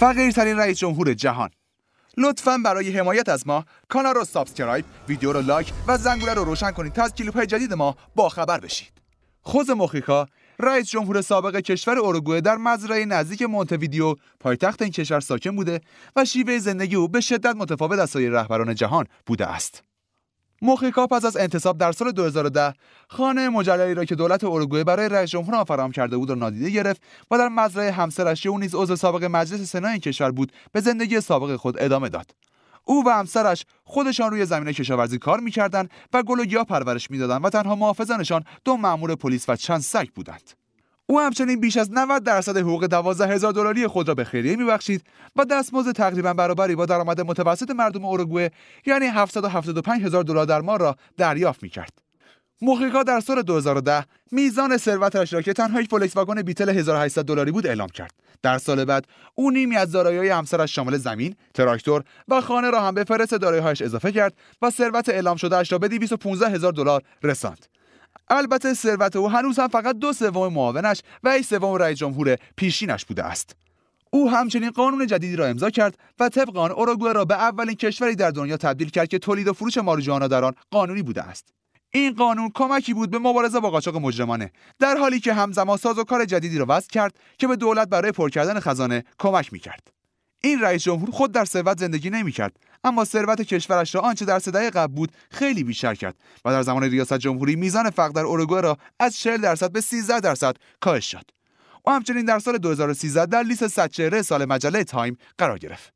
فقیرترین رئیس جمهور جهان لطفا برای حمایت از ما کانال رو سابسکرایب ویدیو رو لایک و زنگوله رو روشن کنید تا از کلیپ های جدید ما باخبر بشید خوز مخیکا رئیس جمهور سابق کشور اروگوئه در مزرعه نزدیک ویدیو پایتخت این کشور ساکن بوده و شیوه زندگی او به شدت متفاوت از سایر رهبران جهان بوده است موخیکا پس از انتصاب در سال 2010 خانه مجللی را که دولت اروگوئه برای رئیس جمهور آن فراهم کرده بود را نادیده گرفت و در مزرعه همسرش او نیز عضو سابق مجلس سنا این کشور بود به زندگی سابق خود ادامه داد او و همسرش خودشان روی زمین کشاورزی کار میکردند و گل و گیاه پرورش میدادند و تنها محافظانشان دو مأمور پلیس و چند سگ بودند او همچنین بیش از 90 درصد حقوق 12 هزار دلاری خود را به خیریه میبخشید و دستمزد تقریبا برابری با درآمد متوسط مردم اروگوئه یعنی 775 هزار دلار در ماه را دریافت میکرد. موخیقا در سال 2010 میزان ثروتش را که تنها یک فولکس واگن بیتل 1800 دلاری بود اعلام کرد. در سال بعد او نیمی از دارایی همسرش شامل زمین، تراکتور و خانه را هم به فرست دارایی‌هایش اضافه کرد و ثروت اعلام شده اش را به 215 هزار دلار رساند. البته ثروت او هنوز هم فقط دو سوم معاونش و یک سوم رئیس جمهور پیشینش بوده است او همچنین قانون جدیدی را امضا کرد و طبق آن اوروگوئه را به اولین کشوری در دنیا تبدیل کرد که تولید و فروش ماریجوانا در آن قانونی بوده است این قانون کمکی بود به مبارزه با قاچاق مجرمانه در حالی که همزمان ساز و کار جدیدی را وضع کرد که به دولت برای پر کردن خزانه کمک کرد این رئیس جمهور خود در ثروت زندگی نمیکرد اما ثروت کشورش را آنچه در صدای قبل بود خیلی بیشتر کرد و در زمان ریاست جمهوری میزان فقر در اروگوئه را از 40 درصد به 13 درصد کاهش داد او همچنین در سال 2013 در لیست 100 چهره سال مجله تایم قرار گرفت